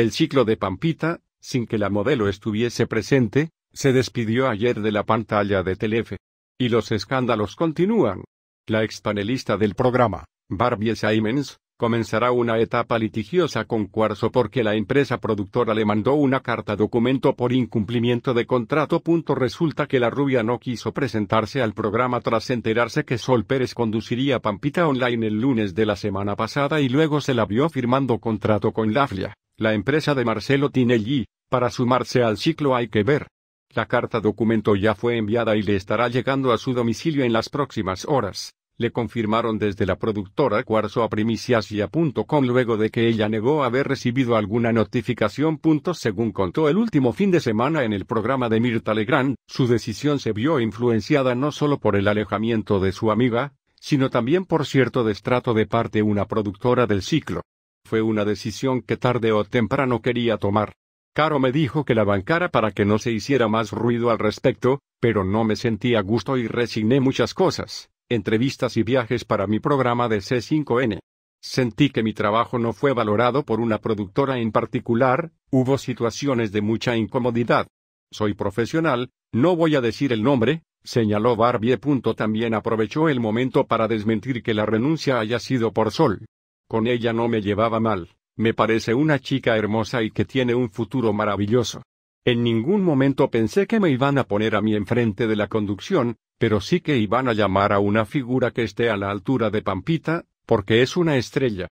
El ciclo de Pampita, sin que la modelo estuviese presente, se despidió ayer de la pantalla de Telefe. Y los escándalos continúan. La expanelista del programa, Barbie Simons, comenzará una etapa litigiosa con Cuarzo porque la empresa productora le mandó una carta documento por incumplimiento de contrato. Resulta que la rubia no quiso presentarse al programa tras enterarse que Sol Pérez conduciría Pampita Online el lunes de la semana pasada y luego se la vio firmando contrato con Laflia la empresa de Marcelo Tinelli, para sumarse al ciclo hay que ver. La carta documento ya fue enviada y le estará llegando a su domicilio en las próximas horas, le confirmaron desde la productora Cuarzo a primiciasia.com luego de que ella negó haber recibido alguna notificación. Según contó el último fin de semana en el programa de Mirta Legrand, su decisión se vio influenciada no solo por el alejamiento de su amiga, sino también por cierto destrato de parte una productora del ciclo. Fue una decisión que tarde o temprano quería tomar. Caro me dijo que la bancara para que no se hiciera más ruido al respecto, pero no me sentí a gusto y resigné muchas cosas, entrevistas y viajes para mi programa de C5N. Sentí que mi trabajo no fue valorado por una productora en particular, hubo situaciones de mucha incomodidad. Soy profesional, no voy a decir el nombre, señaló Barbie. También aprovechó el momento para desmentir que la renuncia haya sido por Sol. Con ella no me llevaba mal, me parece una chica hermosa y que tiene un futuro maravilloso. En ningún momento pensé que me iban a poner a mí enfrente de la conducción, pero sí que iban a llamar a una figura que esté a la altura de Pampita, porque es una estrella.